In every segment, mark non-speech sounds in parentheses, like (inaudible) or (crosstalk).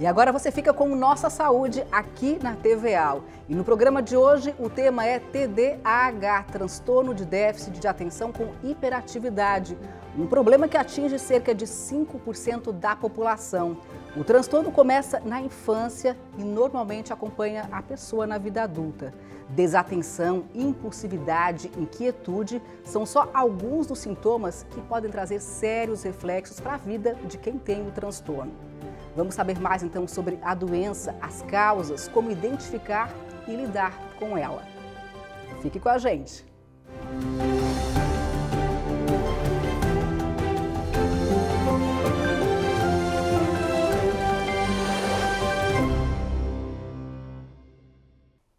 E agora você fica com Nossa Saúde aqui na TVAL. E no programa de hoje o tema é TDAH, transtorno de déficit de atenção com hiperatividade, um problema que atinge cerca de 5% da população. O transtorno começa na infância e normalmente acompanha a pessoa na vida adulta. Desatenção, impulsividade, inquietude são só alguns dos sintomas que podem trazer sérios reflexos para a vida de quem tem o transtorno. Vamos saber mais então sobre a doença, as causas, como identificar e lidar com ela. Fique com a gente.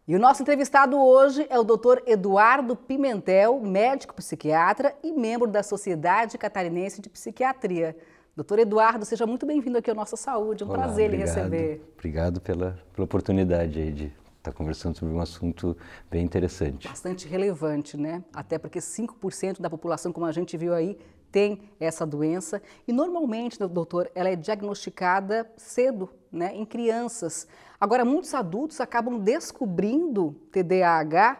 E o nosso entrevistado hoje é o Dr. Eduardo Pimentel, médico psiquiatra e membro da Sociedade Catarinense de Psiquiatria. Doutor Eduardo, seja muito bem-vindo aqui ao Nossa Saúde. Um Olá, prazer obrigado. lhe receber. Obrigado pela, pela oportunidade aí de estar conversando sobre um assunto bem interessante. Bastante relevante, né? Até porque 5% da população, como a gente viu aí, tem essa doença e normalmente, doutor, ela é diagnosticada cedo, né, em crianças. Agora, muitos adultos acabam descobrindo TDAH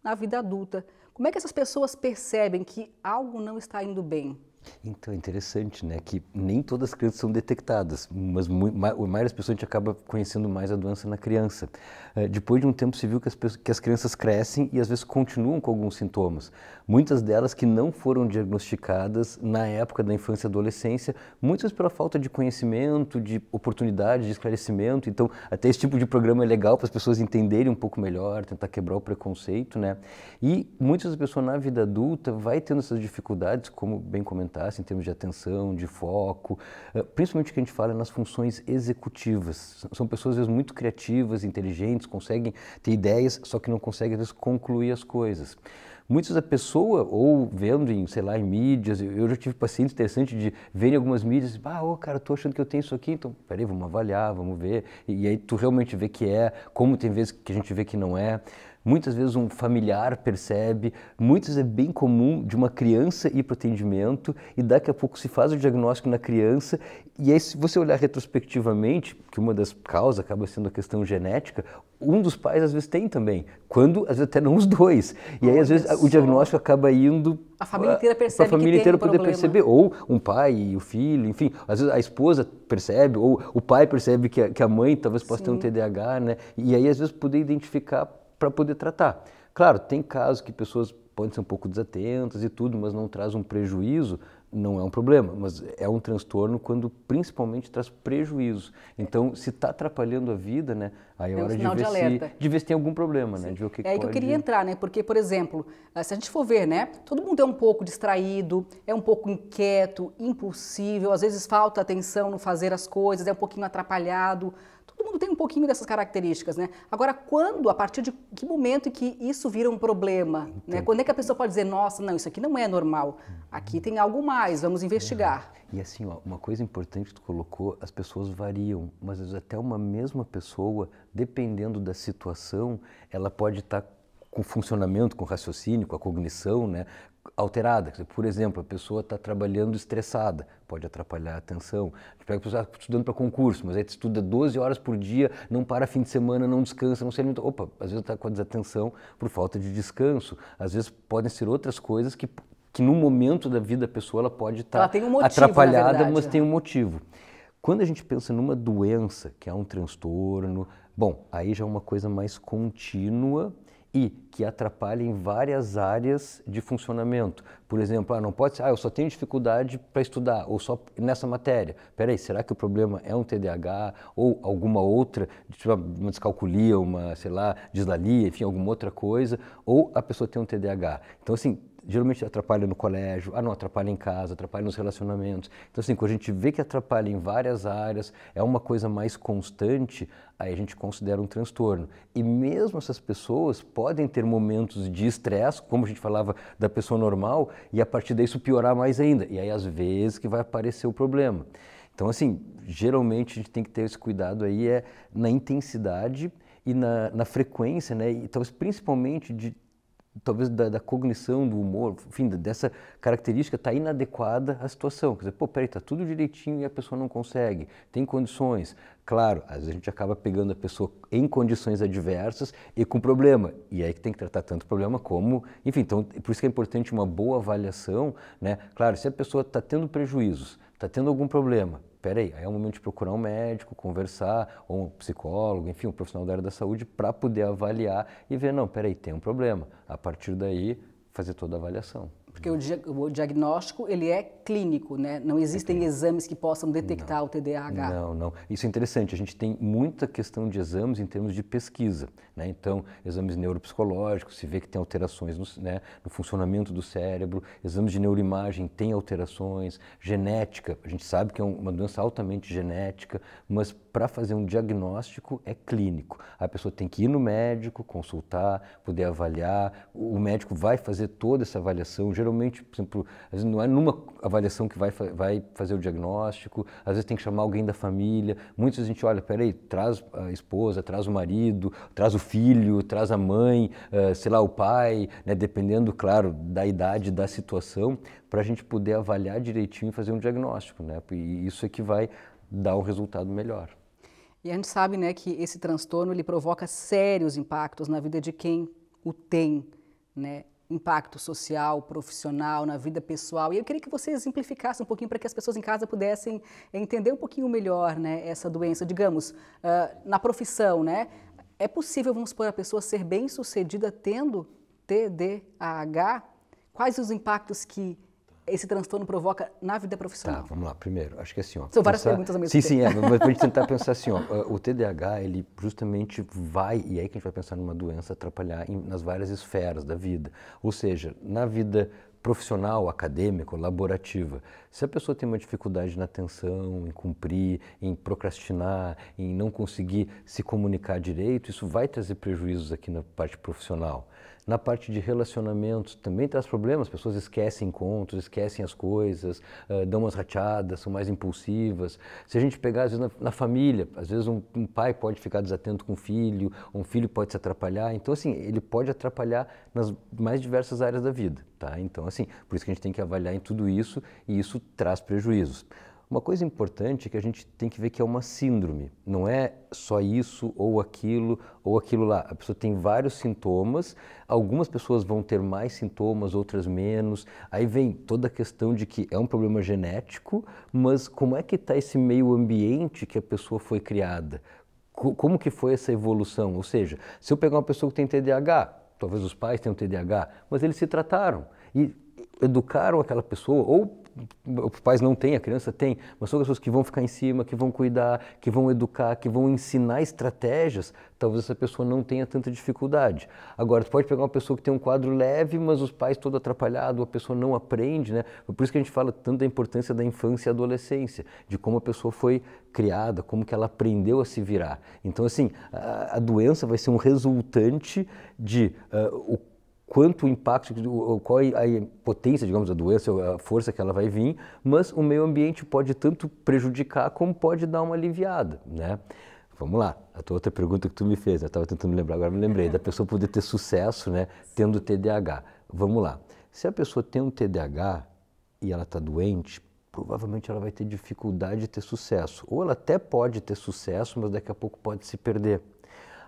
na vida adulta. Como é que essas pessoas percebem que algo não está indo bem? Então é interessante, né, que nem todas as crianças são detectadas, mas muito, mais, das pessoas a gente acaba conhecendo mais a doença na criança. É, depois de um tempo se viu que as, que as crianças crescem e às vezes continuam com alguns sintomas. Muitas delas que não foram diagnosticadas na época da infância e adolescência, muitas pela falta de conhecimento, de oportunidade, de esclarecimento. Então até esse tipo de programa é legal para as pessoas entenderem um pouco melhor, tentar quebrar o preconceito, né. E muitas pessoas na vida adulta vai tendo essas dificuldades, como bem comentado aumentasse assim, em termos de atenção, de foco, eh, principalmente o que a gente fala nas funções executivas. São pessoas, às vezes, muito criativas, inteligentes, conseguem ter ideias, só que não conseguem, às vezes, concluir as coisas muitas da pessoa, ou vendo em, sei lá, em mídias, eu já tive pacientes interessantes de verem algumas mídias, ah, ô, cara, tô achando que eu tenho isso aqui, então, peraí, vamos avaliar, vamos ver, e aí tu realmente vê que é, como tem vezes que a gente vê que não é. Muitas vezes um familiar percebe, muitas é bem comum de uma criança ir para o atendimento e daqui a pouco se faz o diagnóstico na criança. E aí, se você olhar retrospectivamente, que uma das causas acaba sendo a questão genética, um dos pais às vezes tem também, quando às vezes até não os dois. E aí, às vezes, o diagnóstico acaba indo. A família inteira percebe. A família inteira poder problema. perceber, ou um pai e o filho, enfim, às vezes a esposa percebe, ou o pai percebe que a, que a mãe talvez possa Sim. ter um TDAH, né? E aí, às vezes, poder identificar para poder tratar. Claro, tem casos que pessoas podem ser um pouco desatentas e tudo, mas não traz um prejuízo, não é um problema, mas é um transtorno quando principalmente traz prejuízo. Então, se está atrapalhando a vida, né, aí é hora um de, ver de, se, de ver se tem algum problema, né, de ver o que É aí pode... que eu queria entrar, né, porque, por exemplo, eh, se a gente for ver, né, todo mundo é um pouco distraído, é um pouco inquieto, impulsivo, às vezes falta atenção no fazer as coisas, é um pouquinho atrapalhado, Todo mundo tem um pouquinho dessas características, né? Agora, quando, a partir de que momento que isso vira um problema? Né? Quando é que a pessoa pode dizer, nossa, não, isso aqui não é normal, aqui tem algo mais, vamos investigar. É. E assim, ó, uma coisa importante que tu colocou, as pessoas variam, mas vezes, até uma mesma pessoa, dependendo da situação, ela pode estar tá com funcionamento, com raciocínio, com a cognição, né? alterada. Por exemplo, a pessoa está trabalhando estressada, pode atrapalhar a atenção. Tu pega pessoas ah, estudando para concurso, mas aí tu estuda 12 horas por dia, não para fim de semana, não descansa, não se alimenta. Opa, às vezes está com a desatenção por falta de descanso. Às vezes podem ser outras coisas que, que no momento da vida da pessoa ela pode tá estar um atrapalhada, verdade, mas né? tem um motivo. Quando a gente pensa numa doença, que é um transtorno, bom, aí já é uma coisa mais contínua e que atrapalha em várias áreas de funcionamento. Por exemplo, ah, não pode ser, ah, eu só tenho dificuldade para estudar ou só nessa matéria. Peraí, será que o problema é um TDAH ou alguma outra, tipo uma descalculia, uma, sei lá, dislalia, enfim, alguma outra coisa, ou a pessoa tem um TDAH. Então, assim, geralmente atrapalha no colégio, ah não, atrapalha em casa, atrapalha nos relacionamentos. Então assim, quando a gente vê que atrapalha em várias áreas, é uma coisa mais constante, aí a gente considera um transtorno. E mesmo essas pessoas podem ter momentos de estresse, como a gente falava da pessoa normal, e a partir daí isso piorar mais ainda. E aí às vezes que vai aparecer o problema. Então assim, geralmente a gente tem que ter esse cuidado aí é na intensidade e na, na frequência, né? E talvez principalmente de talvez da, da, cognição, do humor, enfim, dessa característica está inadequada à situação. Quer dizer, pô, peraí, está tudo direitinho e a pessoa não consegue, tem condições. Claro, às vezes a gente acaba pegando a pessoa em condições adversas e com problema. E aí que tem que tratar tanto o problema como, enfim, então, é por isso que é importante uma boa avaliação, né? Claro, se a pessoa está tendo prejuízos, está tendo algum problema, peraí, aí é o momento de procurar um médico, conversar, ou um psicólogo, enfim, um profissional da área da saúde, para poder avaliar e ver, não, peraí, tem um problema. A partir daí, fazer toda a avaliação. Porque o, dia, o, diagnóstico ele é clínico, né? Não existem exames que possam detectar não, o TDAH. Não, não. Isso é interessante. A gente tem muita questão de exames em termos de pesquisa, né? Então, exames neuropsicológicos, se vê que tem alterações no, né, no funcionamento do cérebro, exames de neuroimagem tem alterações, genética. A gente sabe que é uma doença altamente genética, mas para fazer um diagnóstico é clínico. A pessoa tem que ir no médico, consultar, poder avaliar. O médico vai fazer toda essa avaliação. Geralmente geralmente, por exemplo, às vezes não é numa avaliação que vai, vai fazer o diagnóstico, às vezes tem que chamar alguém da família. Muitas vezes a gente olha, peraí, traz a esposa, traz o marido, traz o filho, traz a mãe, uh, sei lá, o pai, né, dependendo, claro, da idade, da situação, para a gente poder avaliar direitinho e fazer um diagnóstico, né? E isso é que vai dar um resultado melhor. E a gente sabe, né, que esse transtorno ele provoca sérios impactos na vida de quem o tem, né? impacto social, profissional, na vida pessoal. E eu queria que você exemplificasse um pouquinho para que as pessoas em casa pudessem entender um pouquinho melhor né, essa doença. Digamos, uh, na profissão, né? É possível, vamos supor, a pessoa ser bem-sucedida tendo TDAH? Quais os impactos que esse transtorno provoca na vida profissional? Tá, vamos lá. Primeiro, acho que é assim, ó. São pensar... várias perguntas ao mesmo sim, tempo. Sim, sim, é. Mas pra gente (laughs) tentar pensar assim, ó. O TDAH, ele justamente vai, e é aí que a gente vai pensar numa doença, atrapalhar em, nas várias esferas da vida. Ou seja, na vida profissional, acadêmica, laborativa. Se a pessoa tem uma dificuldade na atenção, em cumprir, em procrastinar, em não conseguir se comunicar direito, isso vai trazer prejuízos aqui na parte profissional. Na parte de relacionamento também traz problemas, as pessoas esquecem encontros, esquecem as coisas, uh, dão umas rateadas, são mais impulsivas. Se a gente pegar, às vezes, na, na família, às vezes um, um, pai pode ficar desatento com o filho, um filho pode se atrapalhar. Então, assim, ele pode atrapalhar nas mais diversas áreas da vida, tá? Então, assim, por isso que a gente tem que avaliar em tudo isso e isso traz prejuízos. Uma coisa importante é que a gente tem que ver que é uma síndrome, não é só isso ou aquilo ou aquilo lá. A pessoa tem vários sintomas, algumas pessoas vão ter mais sintomas, outras menos. Aí vem toda a questão de que é um problema genético, mas como é que está esse meio ambiente que a pessoa foi criada? Como que foi essa evolução? Ou seja, se eu pegar uma pessoa que tem TDAH, talvez os pais tenham TDAH, mas eles se trataram e educaram aquela pessoa ou os pais não têm, a criança tem, mas são pessoas que vão ficar em cima, que vão cuidar, que vão educar, que vão ensinar estratégias, talvez essa pessoa não tenha tanta dificuldade. Agora, tu pode pegar uma pessoa que tem um quadro leve, mas os pais todo atrapalhado, a pessoa não aprende, né? Por isso que a gente fala tanto da importância da infância e adolescência, de como a pessoa foi criada, como que ela aprendeu a se virar. Então, assim, a, a doença vai ser um resultante de uh, o quanto o impacto, qual a potência, digamos, da doença, a força que ela vai vir, mas o meio ambiente pode tanto prejudicar como pode dar uma aliviada, né? Vamos lá, a tua outra pergunta que tu me fez, né? eu estava tentando lembrar, agora me lembrei, é. da pessoa poder ter sucesso, né, tendo TDAH. Vamos lá, se a pessoa tem um TDAH e ela está doente, provavelmente ela vai ter dificuldade de ter sucesso. Ou ela até pode ter sucesso, mas daqui a pouco pode se perder.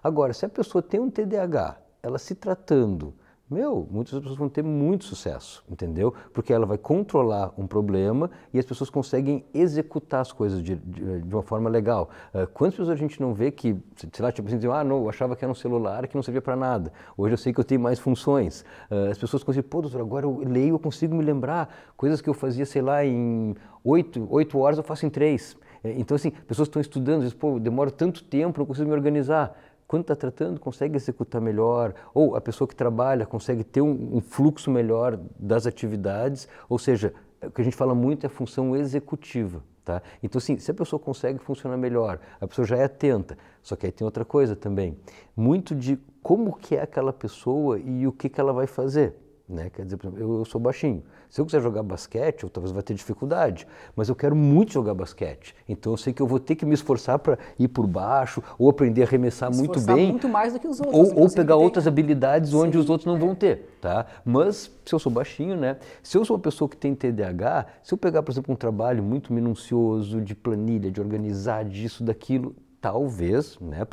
Agora, se a pessoa tem um TDAH, ela se tratando, meu, muitas pessoas vão ter muito sucesso, entendeu? Porque ela vai controlar um problema e as pessoas conseguem executar as coisas de, de, de uma forma legal. Uh, quantas pessoas a gente não vê que, sei lá, tipo assim, ah, não, eu achava que era um celular que não servia para nada. Hoje eu sei que eu tenho mais funções. Uh, as pessoas conseguem, assim, pô, doutor, agora eu leio, eu consigo me lembrar coisas que eu fazia, sei lá, em oito, oito horas eu faço em três. Eh, então, assim, pessoas estão estudando, dizem, pô, demora tanto tempo, não consigo me organizar quando está tratando, consegue executar melhor, ou a pessoa que trabalha consegue ter um, um fluxo melhor das atividades, ou seja, o que a gente fala muito é a função executiva. Tá? Então, sim, se a pessoa consegue funcionar melhor, a pessoa já é atenta. Só que aí tem outra coisa também, muito de como que é aquela pessoa e o que, que ela vai fazer. Né? Quer dizer, eu, sou baixinho. Se eu quiser jogar basquete, eu talvez vá ter dificuldade, mas eu quero muito jogar basquete. Então eu sei que eu vou ter que me esforçar para ir por baixo, ou aprender a arremessar muito bem. muito mais do que os outros. Ou, ou pegar outras habilidades Sim. onde os outros não vão ter. Tá? Mas se eu sou baixinho, né? Se eu sou uma pessoa que tem TDAH, se eu pegar, por exemplo, um trabalho muito minucioso de planilha, de organizar, disso, daquilo, talvez, né?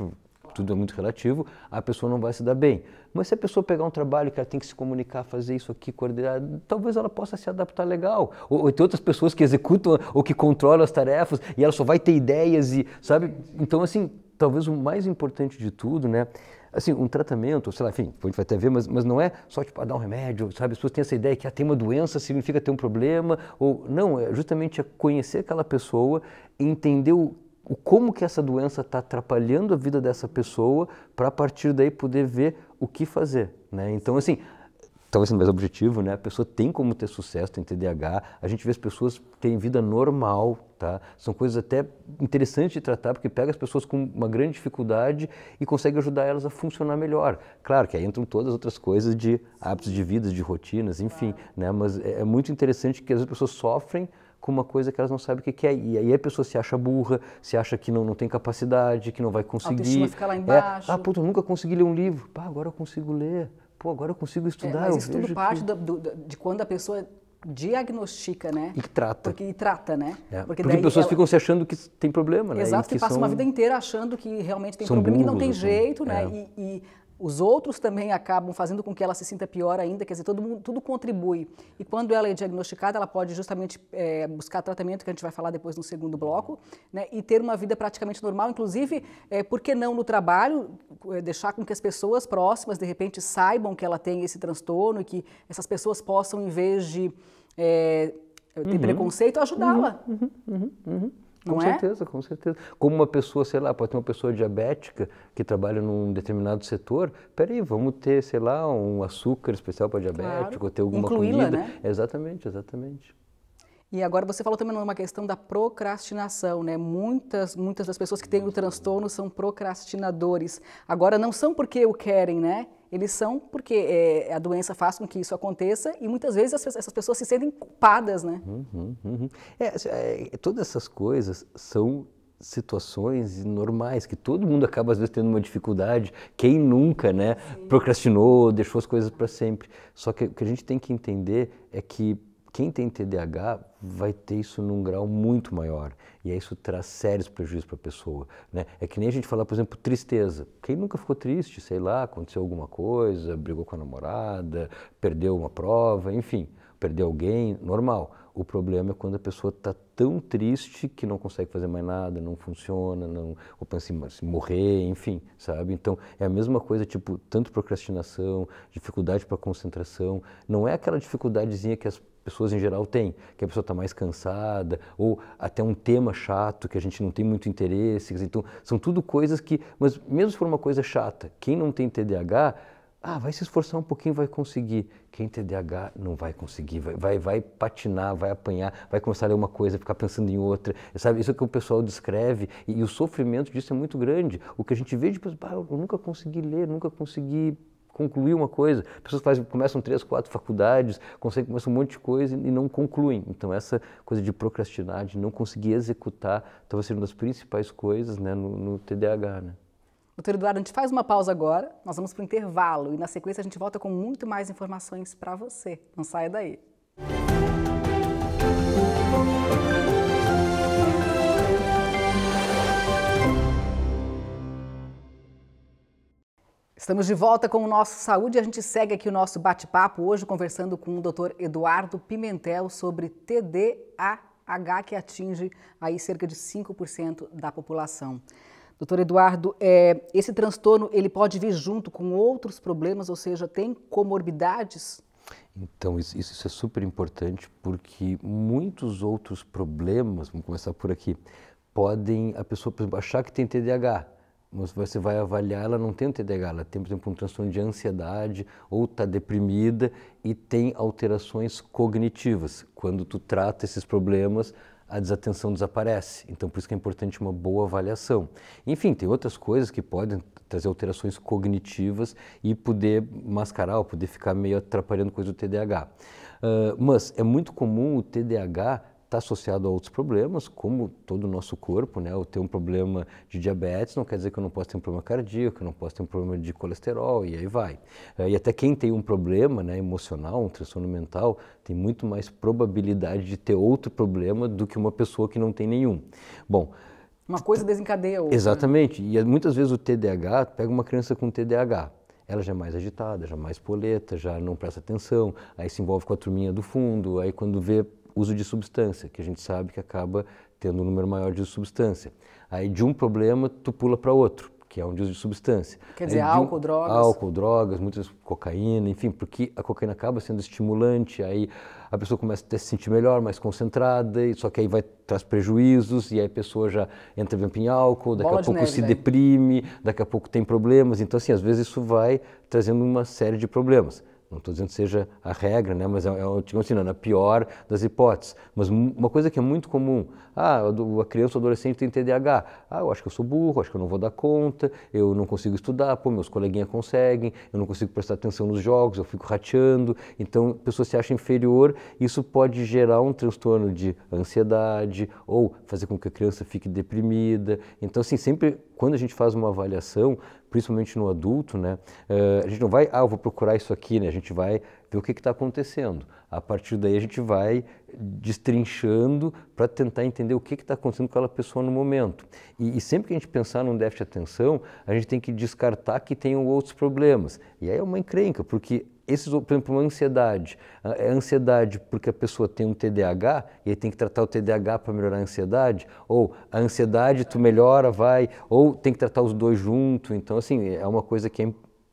Tudo é muito relativo, a pessoa não vai se dar bem. Mas se a pessoa pegar um trabalho que ela tem que se comunicar, fazer isso aqui, coordenar, talvez ela possa se adaptar legal. Ou, ou tem outras pessoas que executam ou que controlam as tarefas e ela só vai ter ideias e, sabe? Então, assim, talvez o mais importante de tudo, né? assim, um tratamento, sei lá, enfim, a gente vai até ver, mas, mas não é só tipo, ah, dar um remédio, sabe? As pessoas têm essa ideia que ah, tem uma doença significa ter um problema, ou não, é justamente é conhecer aquela pessoa, entender o o como que essa doença está atrapalhando a vida dessa pessoa para a partir daí poder ver o que fazer, né? Então assim, talvez seja mais objetivo, né? A pessoa tem como ter sucesso, em TDAH. A gente vê as pessoas têm vida normal, tá? São coisas até interessantes de tratar, porque pega as pessoas com uma grande dificuldade e consegue ajudar elas a funcionar melhor. Claro que aí entram todas as outras coisas de hábitos de vida, de rotinas, enfim, né? Mas é, é muito interessante que as pessoas sofrem com uma coisa que elas não sabem o que, é. E aí a pessoa se acha burra, se acha que não, não tem capacidade, que não vai conseguir. A fica lá é, embaixo. É, ah, puto, eu nunca consegui ler um livro. Pá, agora eu consigo ler. Pô, agora eu consigo é, estudar. É, mas isso tudo parte que... do, do, de quando a pessoa diagnostica, né? E trata. Porque, e trata, né? É. Porque, Porque pessoas ela... ficam se achando que tem problema, né? Exato, e que, que passam são... uma vida inteira achando que realmente tem problema, burros, que não tem assim. jeito, né? É. E, e, os outros também acabam fazendo com que ela se sinta pior ainda, quer dizer, todo mundo, tudo contribui. E quando ela é diagnosticada, ela pode justamente é, buscar tratamento, que a gente vai falar depois no segundo bloco, né, e ter uma vida praticamente normal, inclusive, é, por que não no trabalho, é, deixar com que as pessoas próximas, de repente, saibam que ela tem esse transtorno e que essas pessoas possam, em vez de é, ter uhum. preconceito, ajudá-la. Uhum. Uhum. uhum, uhum, uhum. Não com é? certeza, com certeza. Como uma pessoa, sei lá, pode ter uma pessoa diabética que trabalha num determinado setor, peraí, vamos ter, sei lá, um açúcar especial para diabético, claro. ou ter alguma comida. Né? Exatamente, exatamente. E agora você falou também numa questão da procrastinação, né? Muitas, muitas das pessoas que têm o transtorno são procrastinadores. Agora não são porque o querem, né? Eles são porque é, a doença faz com que isso aconteça e muitas vezes as, essas pessoas se sentem culpadas, né? Uhum, uhum. É, é, todas essas coisas são situações normais que todo mundo acaba às vezes tendo uma dificuldade. Quem nunca, né? Sim. Procrastinou, deixou as coisas para sempre. Só que o que a gente tem que entender é que quem tem TDAH vai ter isso num grau muito maior. E aí isso traz sérios prejuízos para a pessoa. Né? É que nem a gente falar, por exemplo, tristeza. Quem nunca ficou triste, sei lá, aconteceu alguma coisa, brigou com a namorada, perdeu uma prova, enfim, perdeu alguém, normal. O problema é quando a pessoa está tão triste que não consegue fazer mais nada, não funciona, não, ou pensa em morrer, enfim, sabe? Então é a mesma coisa, tipo, tanto procrastinação, dificuldade para concentração. Não é aquela dificuldadezinha que as pessoas em geral têm, que a pessoa está mais cansada, ou até um tema chato que a gente não tem muito interesse. Então, são tudo coisas que, mas mesmo se for uma coisa chata, quem não tem TDAH, ah, vai se esforçar um pouquinho, vai conseguir. Quem TDAH não vai conseguir, vai, vai, vai patinar, vai apanhar, vai começar a ler uma coisa, ficar pensando em outra. Sabe, isso é o que o pessoal descreve e, e, o sofrimento disso é muito grande. O que a gente vê de pessoas, ah, eu nunca consegui ler, nunca consegui concluir uma coisa. Pessoas que fazem, começam três, quatro faculdades, conseguem, começam um monte de coisa e não concluem. Então, essa coisa de procrastinar, de não conseguir executar, estava sendo uma das principais coisas né, no, no TDAH. Né? Doutor Eduardo, a gente faz uma pausa agora, nós vamos para o intervalo e na sequência a gente volta com muito mais informações para você. Não saia daí. Música Estamos de volta com o nosso Saúde e a gente segue aqui o nosso bate-papo hoje conversando com o Dr. Eduardo Pimentel sobre TDAH que atinge aí cerca de 5% da população. Doutor Eduardo, é, esse transtorno ele pode vir junto com outros problemas, ou seja, tem comorbidades? Então, isso, isso é super importante porque muitos outros problemas, vamos começar por aqui, podem a pessoa, por exemplo, achar que tem TDAH, mas você vai avaliar, ela não tem o TDAH, ela tem, por exemplo, um transtorno de ansiedade ou está deprimida e tem alterações cognitivas. Quando tu trata esses problemas, a desatenção desaparece. Então, por isso que é importante uma boa avaliação. Enfim, tem outras coisas que podem trazer alterações cognitivas e poder mascarar ou poder ficar meio atrapalhando coisa do TDAH. Uh, mas é muito comum o TDAH está associado a outros problemas, como todo o nosso corpo, né? Eu tenho um problema de diabetes, não quer dizer que eu não posso ter um problema cardíaco, eu não posso ter um problema de colesterol e aí vai. Eh, e até quem tem um problema, né, emocional, um transtorno mental, tem muito mais probabilidade de ter outro problema do que uma pessoa que não tem nenhum. Bom, uma coisa desencadeia outra. Né? Exatamente. E eh, muitas vezes o TDAH, pega uma criança com TDAH, ela já é mais agitada, já é mais poleta, já não presta atenção, aí se envolve com a turminha do fundo, aí quando vê uso de substância, que a gente sabe que acaba tendo um número maior de substância. Aí de um problema tu pula para outro, que é um uso de substância. Quer dizer, aí, álcool, um, drogas? Álcool, drogas, muitas cocaína, enfim, porque a cocaína acaba sendo estimulante, aí a pessoa começa a se sentir melhor, mais concentrada, e só que aí vai traz prejuízos, e aí a pessoa já entra em álcool, daqui Bola a pouco neve, se né? deprime, daqui a pouco tem problemas. Então, assim, às vezes isso vai trazendo uma série de problemas. Não estou dizendo que seja a regra, né? mas é, é, digamos tipo assim, é a pior das hipóteses. Mas uma coisa que é muito comum, ah, a criança ou adolescente tem TDAH, ah, eu acho que eu sou burro, acho que eu não vou dar conta, eu não consigo estudar, pô, meus coleguinhas conseguem, eu não consigo prestar atenção nos jogos, eu fico rateando. Então, a pessoa se acha inferior, isso pode gerar um transtorno de ansiedade ou fazer com que a criança fique deprimida. Então, assim, sempre quando a gente faz uma avaliação, principalmente no adulto, né, uh, a gente não vai, ah, eu vou procurar isso aqui, né, a gente vai ver o que está acontecendo. A partir daí a gente vai destrinchando para tentar entender o que está acontecendo com aquela pessoa no momento. E, e, sempre que a gente pensar num déficit de atenção, a gente tem que descartar que tenham outros problemas. E aí é uma encrenca, porque esses, por exemplo, uma ansiedade. Ah, é ansiedade porque a pessoa tem um TDAH e aí tem que tratar o TDAH para melhorar a ansiedade, ou a ansiedade tu melhora, vai, ou tem que tratar os dois junto. Então, assim, é uma coisa que é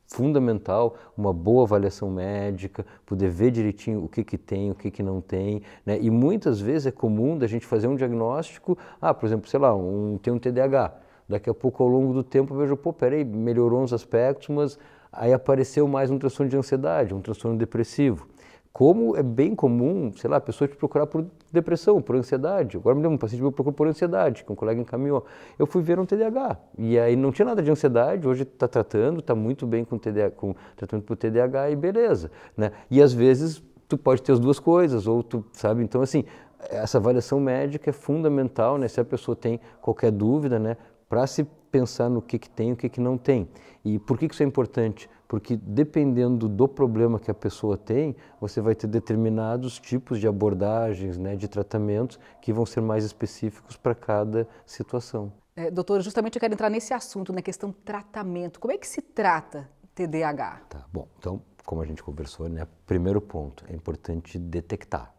fundamental, uma boa avaliação médica, poder ver direitinho o que que tem, o que que não tem, né? E muitas vezes é comum da gente fazer um diagnóstico, ah, por exemplo, sei lá, um, tem um TDAH. Daqui a pouco, ao longo do tempo, eu vejo, pô, peraí, melhorou uns aspectos, mas Aí apareceu mais um transtorno de ansiedade, um transtorno depressivo. Como é bem comum, sei lá, a pessoa te procurar por depressão, por ansiedade. Agora me lembro, um paciente me procurou por ansiedade, que um colega encaminhou. Eu fui ver um TDAH. E aí não tinha nada de ansiedade, hoje está tratando, está muito bem com, TDAH, com tratamento por TDAH e beleza. Né? E às vezes tu pode ter as duas coisas, ou tu, sabe? Então, assim, essa avaliação médica é fundamental, né? Se a pessoa tem qualquer dúvida, né? para se pensar no que, que tem e o que, que não tem. E por que, que isso é importante? Porque dependendo do problema que a pessoa tem, você vai ter determinados tipos de abordagens, né, de tratamentos que vão ser mais específicos para cada situação. É, justamente eu quero entrar nesse assunto, na questão tratamento. Como é que se trata TDAH? Tá, bom, então, como a gente conversou, né, primeiro ponto, é importante detectar.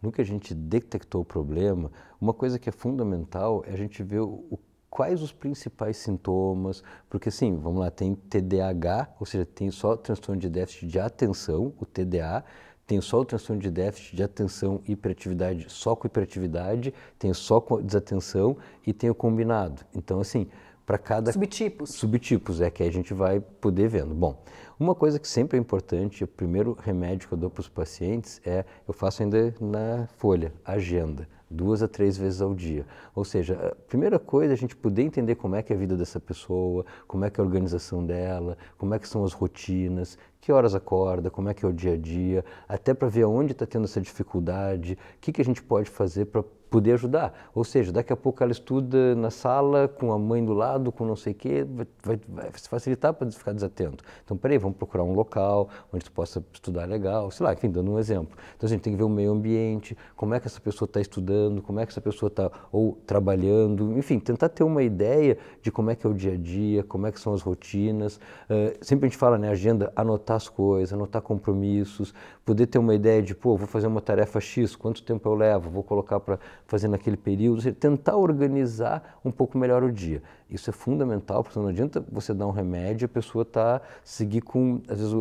No que a gente detectou o problema, uma coisa que é fundamental é a gente ver o quais os principais sintomas, porque assim, vamos lá, tem TDAH, ou seja, tem só transtorno de déficit de atenção, o TDA, tem só o transtorno de déficit de atenção e hiperatividade, só com hiperatividade, tem só com desatenção e tem o combinado. Então, assim, para cada. Subtipos. Subtipos, é que a gente vai poder vendo. Bom, uma coisa que sempre é importante, o primeiro remédio que eu dou para os pacientes é, eu faço ainda na folha, agenda duas a três vezes ao dia. Ou seja, a primeira coisa é a gente poder entender como é que é a vida dessa pessoa, como é que é a organização dela, como é que são as rotinas, que horas acorda, como é que é o dia a dia, até para ver onde está tendo essa dificuldade, o que, que a gente pode fazer para poder ajudar. Ou seja, daqui a pouco ela estuda na sala com a mãe do lado, com não sei o quê, vai, vai, se facilitar para ficar desatento. Então, peraí, vamos procurar um local onde tu possa estudar legal, sei lá, enfim, dando um exemplo. Então, a gente tem que ver o meio ambiente, como é que essa pessoa está estudando, como é que essa pessoa está ou trabalhando, enfim, tentar ter uma ideia de como é que é o dia a dia, como é que são as rotinas. Uh, sempre a gente fala, né, agenda, anotar as coisas, anotar compromissos, poder ter uma ideia de, pô, vou fazer uma tarefa X, quanto tempo eu levo, vou colocar para fazer naquele período, seja, tentar organizar um pouco melhor o dia. Isso é fundamental, porque não adianta você dar um remédio e a pessoa tá seguir com, às vezes,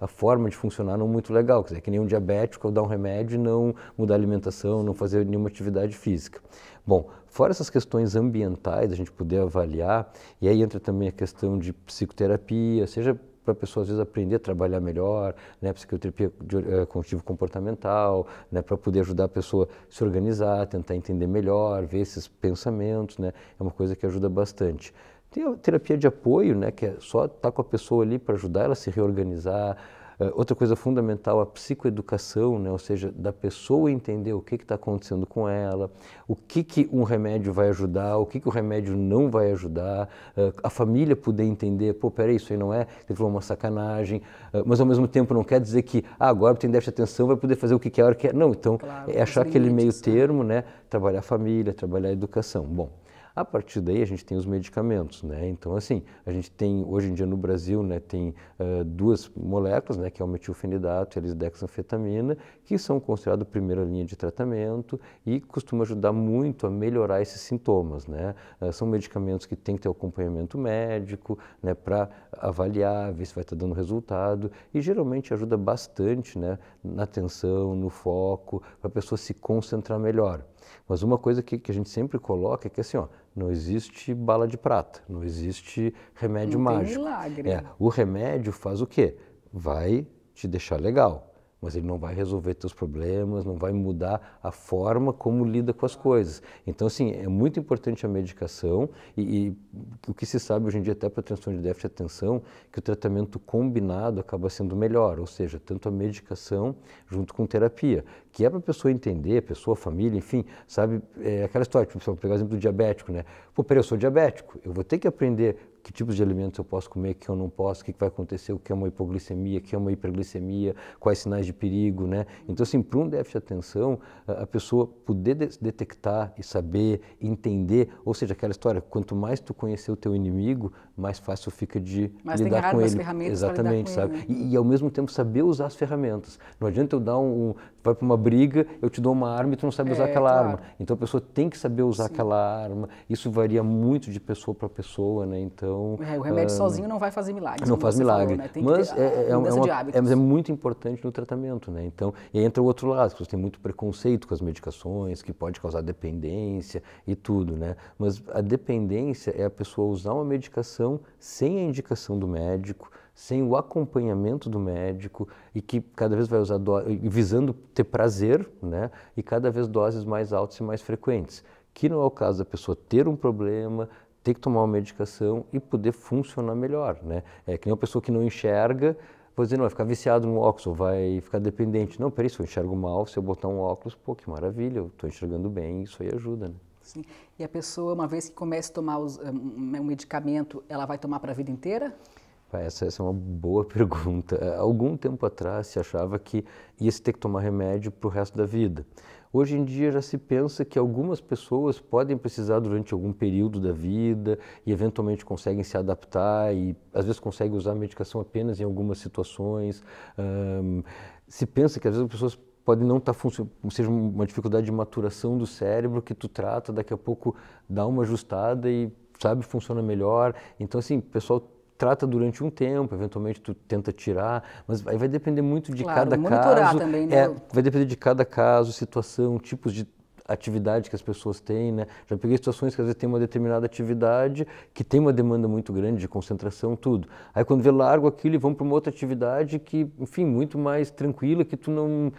a, a, forma de funcionar não muito legal, quer dizer, é que nem um diabético eu dar um remédio e não mudar a alimentação, não fazer nenhuma atividade física. Bom, fora essas questões ambientais, a gente poder avaliar, e aí entra também a questão de psicoterapia, seja para a pessoa às vezes aprender a trabalhar melhor, né, psicoterapia de, eh, cognitivo comportamental, né, para poder ajudar a pessoa a se organizar, tentar entender melhor, ver esses pensamentos, né, é uma coisa que ajuda bastante. Tem a terapia de apoio, né, que é só estar tá com a pessoa ali para ajudar ela a se reorganizar, eh, outra coisa fundamental, a psicoeducação, né? ou seja, da pessoa entender o que está acontecendo com ela, o que, que um remédio vai ajudar, o que, que o remédio não vai ajudar, uh, a família poder entender, pô, peraí, isso aí não é, teve uma sacanagem, uh, mas ao mesmo tempo não quer dizer que ah, agora tem déficit de atenção, vai poder fazer o que quer, a hora que quer. Não, então claro, é achar aquele meio né? termo, né? trabalhar a família, trabalhar a educação. Bom, a partir daí a gente tem os medicamentos, né? Então assim, a gente tem hoje em dia no Brasil, né, tem uh, duas moléculas, né, que é o metilfenidato e a lisdexanfetamina, que são consideradas primeira linha de tratamento e costuma ajudar muito a melhorar esses sintomas, né? Uh, são medicamentos que tem que ter acompanhamento médico, né, para avaliar, ver se vai estar tá dando resultado e geralmente ajuda bastante, né, na atenção, no foco, para a pessoa se concentrar melhor. Mas uma coisa que, que a gente sempre coloca é que assim, ó, não existe bala de prata, não existe remédio não mágico. Tem milagre. É, o remédio faz o quê? Vai te deixar legal, mas ele não vai resolver teus problemas, não vai mudar a forma como lida com as coisas. Então, assim, é muito importante a medicação e, e o que se sabe hoje em dia até para transtorno de déficit de atenção, que o tratamento combinado acaba sendo melhor, ou seja, tanto a medicação junto com terapia, que é para a pessoa entender, a pessoa, a família, enfim, sabe, é aquela história, tipo, pegar o exemplo do diabético, né? Pô, peraí, eu sou diabético, eu vou ter que aprender que tipos de alimentos eu posso comer, que eu não posso, o que, que vai acontecer, o que é uma hipoglicemia, o que é uma hiperglicemia, quais sinais de perigo, né? Então, assim, para um déficit de atenção, a pessoa poder de detectar e saber, entender, ou seja, aquela história, quanto mais tu conhecer o teu inimigo, mais fácil fica de Mas lidar tem com ele. Ferramentas Exatamente, sabe? Ele, né? e, e, ao mesmo tempo saber usar as ferramentas. Não adianta eu dar um, um vai para uma briga, eu te dou uma arma e tu não sabe é, usar é, aquela claro. arma. Então a pessoa tem que saber usar Sim. aquela arma. Isso varia muito de pessoa para pessoa, né? Então então, é, o remédio ah, sozinho não vai fazer milagre Não faz milagre. Falou, né? É, é é mas é, é, uma, é, é muito importante no tratamento, né? Então, e entra o outro lado, que você tem muito preconceito com as medicações, que pode causar dependência e tudo, né? Mas a dependência é a pessoa usar uma medicação sem a indicação do médico, sem o acompanhamento do médico e que cada vez vai usar visando ter prazer, né? E cada vez doses mais altas e mais frequentes. Que não é o caso da pessoa ter um problema, ter que tomar uma medicação e poder funcionar melhor, né? É que nem uma pessoa que não enxerga, vou dizer, não, vai ficar viciado no óculos, vai ficar dependente. Não, peraí, se eu enxergo mal, se eu botar um óculos, pô, que maravilha, eu estou enxergando bem, isso aí ajuda, né? Sim. E a pessoa, uma vez que começa a tomar os, eh, um, um medicamento, ela vai tomar para a vida inteira? Essa, essa, é uma boa (laughs) pergunta. Algum tempo atrás se achava que ia se ter que tomar remédio para o resto da vida. Hoje em dia já se pensa que algumas pessoas podem precisar durante algum período da vida e eventualmente conseguem se adaptar e às vezes conseguem usar a medicação apenas em algumas situações. Um, se pensa que às vezes as pessoas pode não estar tá funcionando, seja uma dificuldade de maturação do cérebro que tu trata, daqui a pouco dá uma ajustada e sabe funciona melhor. Então assim, o pessoal trata durante um tempo, eventualmente tu tenta tirar, mas aí vai depender muito de claro, cada caso. Também, né? é, vai depender de cada caso, situação, tipos de atividade que as pessoas têm, né? Já peguei situações que às vezes tem uma determinada atividade que tem uma demanda muito grande de concentração, tudo. Aí quando vê largo aquilo e vão para uma outra atividade que, enfim, muito mais tranquila, que tu não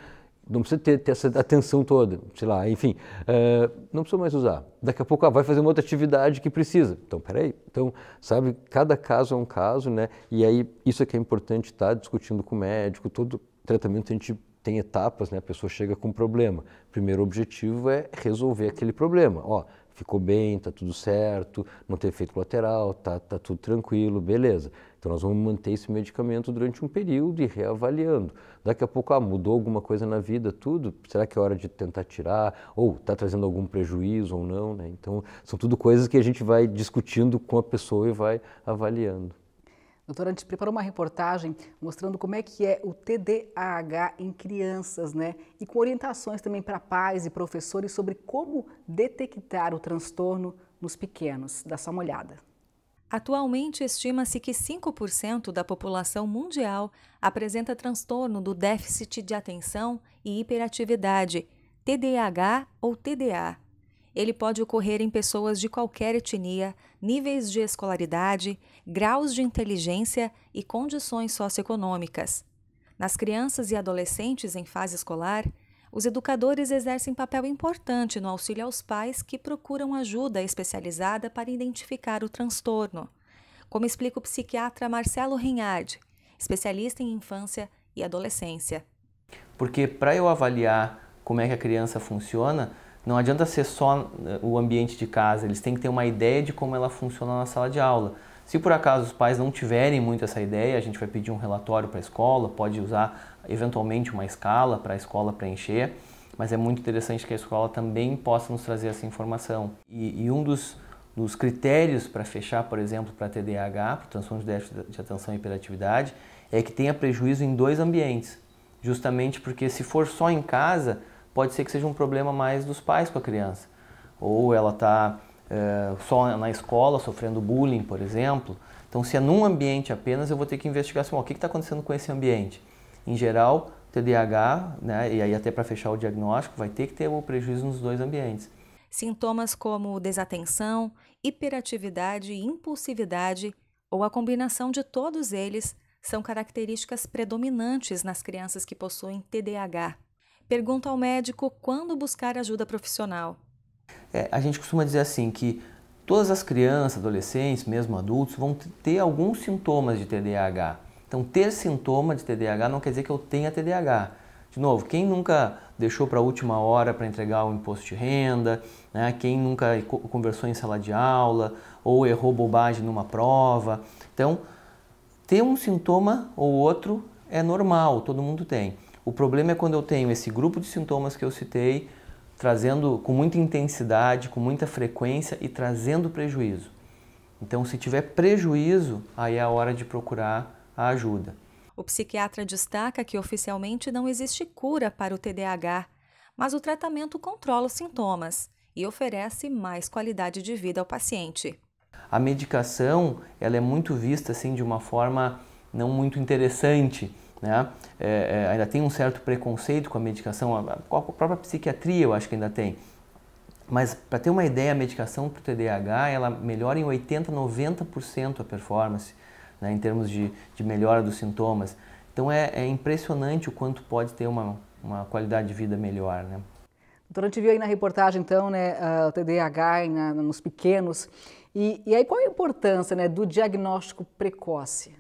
não precisa ter, ter, essa atenção toda, sei lá, enfim, uh, não precisa mais usar. Daqui a pouco ah, vai fazer uma outra atividade que precisa. Então, peraí, então, sabe, cada caso é um caso, né? E aí, isso é que é importante estar tá discutindo com o médico, todo tratamento a gente tem etapas, né? A pessoa chega com um problema. Primeiro objetivo é resolver aquele problema. Ó, ficou bem, tá tudo certo, não tem efeito colateral, tá, tá tudo tranquilo, beleza. Então nós vamos manter esse medicamento durante um período e reavaliando. Daqui a pouco, ah, mudou alguma coisa na vida, tudo, será que é hora de tentar tirar? Ou está trazendo algum prejuízo ou não, né? Então são tudo coisas que a gente vai discutindo com a pessoa e vai avaliando. Doutora, a gente preparou uma reportagem mostrando como é que é o TDAH em crianças, né? E com orientações também para pais e professores sobre como detectar o transtorno nos pequenos. Dá só uma olhada. Atualmente, estima-se que 5% da população mundial apresenta transtorno do déficit de atenção e hiperatividade, TDAH ou TDA. Ele pode ocorrer em pessoas de qualquer etnia, níveis de escolaridade, graus de inteligência e condições socioeconômicas. Nas crianças e adolescentes em fase escolar, os educadores exercem papel importante no auxílio aos pais que procuram ajuda especializada para identificar o transtorno. Como explica o psiquiatra Marcelo Reinhard, especialista em infância e adolescência. Porque para eu avaliar como é que a criança funciona, não adianta ser só eh, o ambiente de casa, eles têm que ter uma ideia de como ela funciona na sala de aula. Se por acaso os pais não tiverem muito essa ideia, a gente vai pedir um relatório para a escola, pode usar eventualmente uma escala para a escola preencher, mas é muito interessante que a escola também possa nos trazer essa informação. E, e um dos, dos critérios para fechar, por exemplo, para TDAH, para transtorno de déficit de atenção e hiperatividade, é que tenha prejuízo em dois ambientes, justamente porque se for só em casa, pode ser que seja um problema mais dos pais com a criança, ou ela está é, eh, só na escola sofrendo bullying, por exemplo. Então, se é num ambiente apenas, eu vou ter que investigar assim, o que está acontecendo com esse ambiente. Em geral, TDAH, né, e aí até para fechar o diagnóstico, vai ter que ter o um prejuízo nos dois ambientes. Sintomas como desatenção, hiperatividade e impulsividade, ou a combinação de todos eles, são características predominantes nas crianças que possuem TDAH. Pergunta ao médico quando buscar ajuda profissional. É, a gente costuma dizer assim que todas as crianças, adolescentes, mesmo adultos, vão ter alguns sintomas de TDAH. Então, ter sintoma de TDAH não quer dizer que eu tenha TDAH. De novo, quem nunca deixou para a última hora para entregar o imposto de renda, né? quem nunca conversou em sala de aula ou errou bobagem numa prova. Então, ter um sintoma ou outro é normal, todo mundo tem. O problema é quando eu tenho esse grupo de sintomas que eu citei, trazendo com muita intensidade, com muita frequência e trazendo prejuízo. Então, se tiver prejuízo, aí é a hora de procurar a ajuda. O psiquiatra destaca que oficialmente não existe cura para o TDAH, mas o tratamento controla os sintomas e oferece mais qualidade de vida ao paciente. A medicação ela é muito vista assim de uma forma não muito interessante, né? É, é, ainda tem um certo preconceito com a medicação, a, a própria psiquiatria eu acho que ainda tem. Mas para ter uma ideia, a medicação para o TDAH ela melhora em 80, 90% a performance né, em termos de, de melhora dos sintomas. Então é, é impressionante o quanto pode ter uma, uma qualidade de vida melhor. Né? Doutora, a gente viu aí na reportagem, então, né, o TDAH na, nos pequenos. E, e aí qual a importância né, do diagnóstico precoce?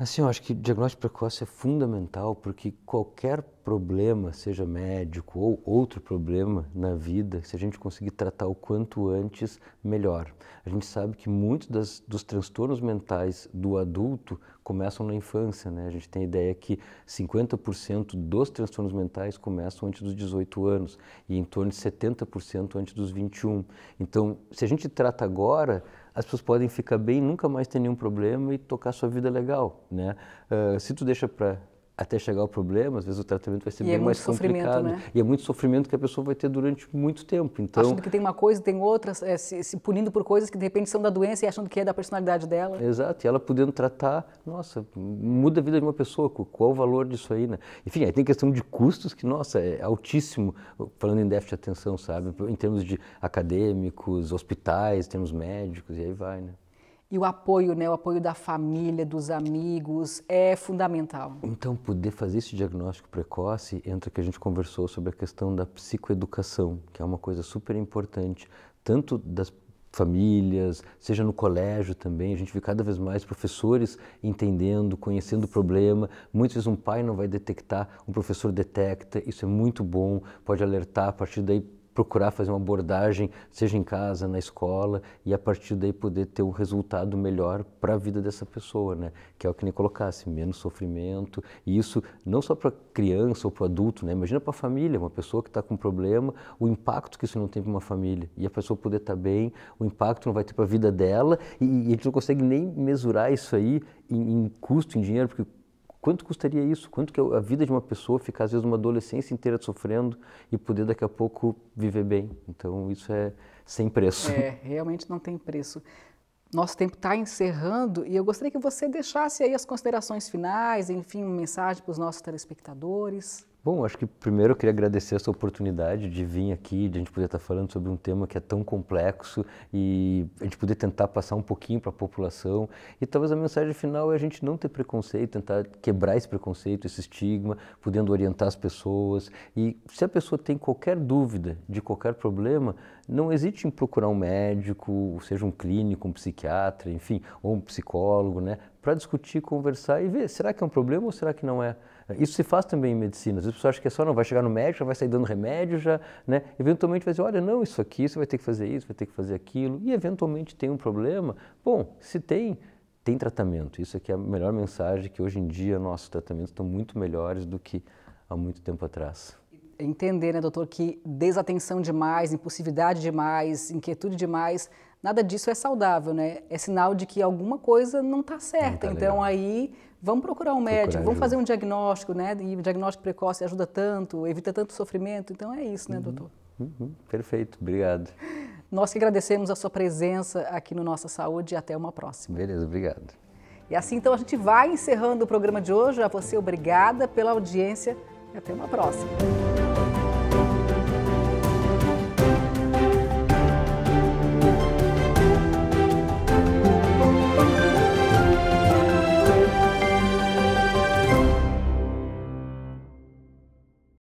Assim, eu acho que diagnóstico precoce é fundamental porque qualquer problema, seja médico ou outro problema na vida, se a gente conseguir tratar o quanto antes, melhor. A gente sabe que muitos das, dos transtornos mentais do adulto começam na infância, né? A gente tem a ideia que 50% dos transtornos mentais começam antes dos 18 anos e em torno de 70% antes dos 21. Então, se a gente trata agora, as pessoas podem ficar bem, nunca mais ter nenhum problema e tocar sua vida legal, né? Uh, se tu deixa para até chegar ao problema, às vezes o tratamento vai ser e é bem é mais complicado. Né? E é muito sofrimento que a pessoa vai ter durante muito tempo. Então, achando que tem uma coisa, tem outra, é, se, se, punindo por coisas que de repente são da doença e achando que é da personalidade dela. Exato, e ela podendo tratar, nossa, muda a vida de uma pessoa, qual o valor disso aí, né? Enfim, aí tem questão de custos que, nossa, é altíssimo, falando em déficit de atenção, sabe? Em termos de acadêmicos, hospitais, em termos médicos, e aí vai, né? E o apoio, né, o apoio da família, dos amigos, é fundamental. Então, poder fazer esse diagnóstico precoce entra que a gente conversou sobre a questão da psicoeducação, que é uma coisa super importante, tanto das famílias, seja no colégio também, a gente vê cada vez mais professores entendendo, conhecendo o problema. Muitas vezes um pai não vai detectar, um professor detecta, isso é muito bom, pode alertar, a partir daí procurar fazer uma abordagem, seja em casa, na escola, e a partir daí poder ter um resultado melhor para a vida dessa pessoa, né? Que é o que nem colocasse, menos sofrimento. E isso não só para criança ou para adulto, né? Imagina para a família, uma pessoa que está com um problema, o impacto que isso não tem para uma família. E a pessoa poder estar tá bem, o impacto não vai ter para a vida dela, e, e a gente não consegue nem mesurar isso aí em, em custo, em dinheiro, porque Quanto custaria isso? Quanto que a vida de uma pessoa ficar, às vezes, uma adolescência inteira sofrendo e poder, daqui a pouco, viver bem? Então, isso é sem preço. É, realmente não tem preço. Nosso tempo está encerrando e eu gostaria que você deixasse aí as considerações finais, enfim, uma mensagem para os nossos telespectadores. Bom, acho que primeiro eu queria agradecer essa oportunidade de vir aqui, de a gente poder estar falando sobre um tema que é tão complexo e a gente poder tentar passar um pouquinho para a população. E talvez a mensagem final é a gente não ter preconceito, tentar quebrar esse preconceito, esse estigma, podendo orientar as pessoas. E se a pessoa tem qualquer dúvida de qualquer problema, não hesite em procurar um médico, seja um clínico, um psiquiatra, enfim, ou um psicólogo, né, para discutir, conversar e ver será que é um problema ou será que não é. Isso se faz também em medicina. As pessoas acham que é só não vai chegar no médico, já vai sair dando remédio, já, né? Eventualmente vai dizer, olha, não, isso aqui, você vai ter que fazer isso, vai ter que fazer aquilo. E eventualmente tem um problema. Bom, se tem, tem tratamento. Isso aqui é a melhor mensagem que hoje em dia nossos tratamentos estão muito melhores do que há muito tempo atrás. Entender, né, doutor, que desatenção demais, impulsividade demais, inquietude demais, nada disso é saudável, né? É sinal de que alguma coisa não está certa. Não tá então legal. aí Vamos procurar um médico, procurar vamos fazer um diagnóstico, né? E o diagnóstico precoce ajuda tanto, evita tanto sofrimento. Então é isso, né, uhum. doutor? Uhum. Perfeito, obrigado. Nós que agradecemos a sua presença aqui no Nossa Saúde e até uma próxima. Beleza, obrigado. E assim então a gente vai encerrando o programa de hoje. A você, obrigada pela audiência e até uma próxima.